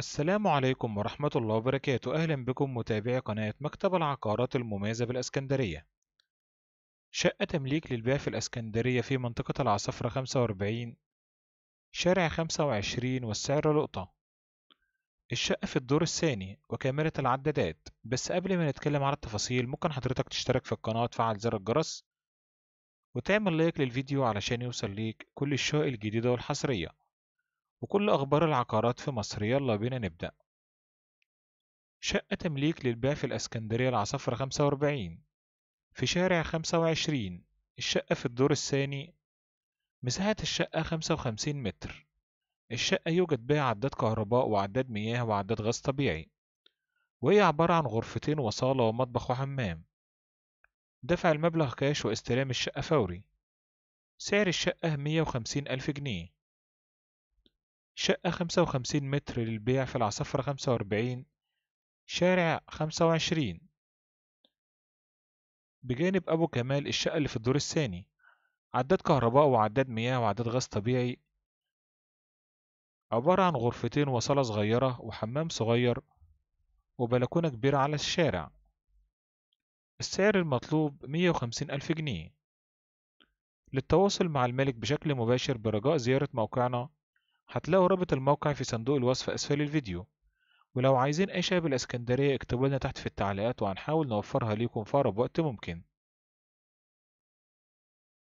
السلام عليكم ورحمة الله وبركاته أهلا بكم متابعي قناة مكتب العقارات المميزة بالأسكندرية شقة تمليك للبيع في الأسكندرية في منطقة العصفرة 45 شارع 25 والسعر لقطة الشقة في الدور الثاني وكاميرا العدادات بس قبل ما نتكلم على التفاصيل ممكن حضرتك تشترك في القناة وتفعل زر الجرس وتعمل لايك للفيديو علشان يوصل ليك كل الشقق الجديدة والحصرية وكل أخبار العقارات في مصر يلا بينا نبدأ شقة تمليك للبيع في الأسكندرية خمسة 45 في شارع 25 الشقة في الدور الثاني مساحة الشقة 55 متر الشقة يوجد بها عداد كهرباء وعداد مياه وعداد غاز طبيعي وهي عبارة عن غرفتين وصالة ومطبخ وحمام دفع المبلغ كاش واستلام الشقة فوري سعر الشقة 150 ألف جنيه شقة خمسة وخمسين متر للبيع في العصفرة خمسة وأربعين شارع خمسة وعشرين بجانب أبو كمال الشقة اللي في الدور الثاني عداد كهرباء وعداد مياه وعداد غاز طبيعي عبارة عن غرفتين وصالة صغيرة وحمام صغير وبلكونة كبيرة على الشارع السعر المطلوب مية وخمسين ألف جنيه للتواصل مع المالك بشكل مباشر برجاء زيارة موقعنا هتلاقوا رابط الموقع في صندوق الوصف أسفل الفيديو ولو عايزين أي شاي بالإسكندرية اكتبوا لنا تحت في التعليقات وهنحاول نوفرها ليكم في أقرب وقت ممكن